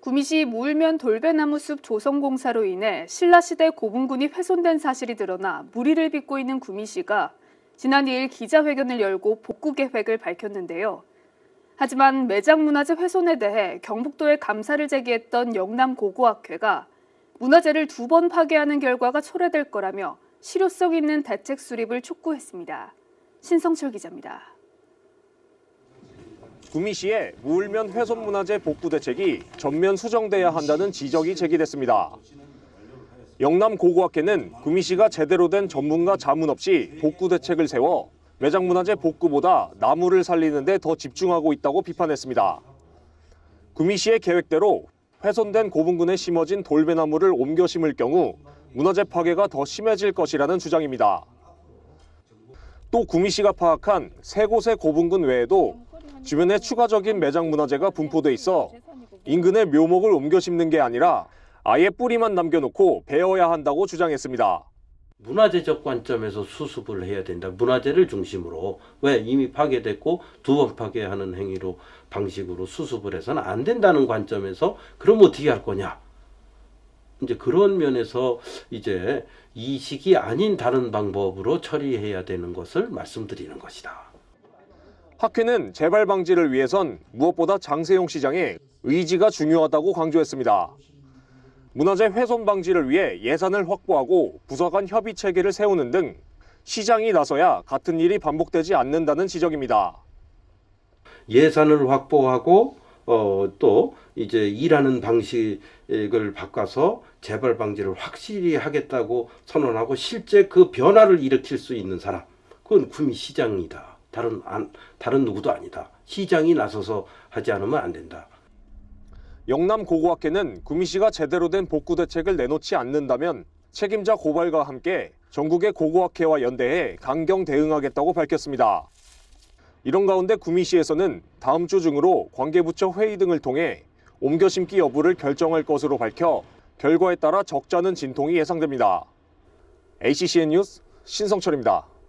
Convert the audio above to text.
구미시 무울면 돌배나무숲 조성공사로 인해 신라시대 고분군이 훼손된 사실이 드러나 무리를 빚고 있는 구미시가 지난 2일 기자회견을 열고 복구 계획을 밝혔는데요. 하지만 매장문화재 훼손에 대해 경북도에 감사를 제기했던 영남고고학회가 문화재를 두 번 파괴하는 결과가 초래될 거라며 실효성 있는 대책 수립을 촉구했습니다. 신성철 기자입니다. 구미시의 물면 훼손 문화재 복구 대책이 전면 수정돼야 한다는 지적이 제기됐습니다. 영남 고고학회는 구미시가 제대로 된 전문가 자문 없이 복구 대책을 세워 매장 문화재 복구보다 나무를 살리는 데 더 집중하고 있다고 비판했습니다. 구미시의 계획대로 훼손된 고분군에 심어진 돌배나무를 옮겨 심을 경우 문화재 파괴가 더 심해질 것이라는 주장입니다. 또 구미시가 파악한 세 곳의 고분군 외에도 주변에 추가적인 매장 문화재가 분포돼 있어 인근의 묘목을 옮겨 심는 게 아니라 아예 뿌리만 남겨놓고 베어야 한다고 주장했습니다. 문화재적 관점에서 수습을 해야 된다. 문화재를 중심으로 왜 이미 파괴됐고 두 번 파괴하는 행위로 방식으로 수습을 해서는 안 된다는 관점에서 그럼 어떻게 할 거냐? 이제 그런 면에서 이제 이식이 아닌 다른 방법으로 처리해야 되는 것을 말씀드리는 것이다. 학회는 재발 방지를 위해선 무엇보다 장세용 시장의 의지가 중요하다고 강조했습니다. 문화재 훼손 방지를 위해 예산을 확보하고 부서 간 협의 체계를 세우는 등 시장이 나서야 같은 일이 반복되지 않는다는 지적입니다. 예산을 확보하고 어, 또 이제 일하는 방식을 바꿔서 재발 방지를 확실히 하겠다고 선언하고 실제 그 변화를 일으킬 수 있는 사람 그건 구미 시장이다. 다른 안, 다른 누구도 아니다. 시장이 나서서 하지 않으면 안 된다. 영남 고고학회는 구미시가 제대로 된 복구 대책을 내놓지 않는다면 책임자 고발과 함께 전국의 고고학회와 연대해 강경 대응하겠다고 밝혔습니다. 이런 가운데 구미시에서는 다음 주 중으로 관계부처 회의 등을 통해 옮겨 심기 여부를 결정할 것으로 밝혀 결과에 따라 적잖은 진통이 예상됩니다. ACCN 뉴스 신성철입니다.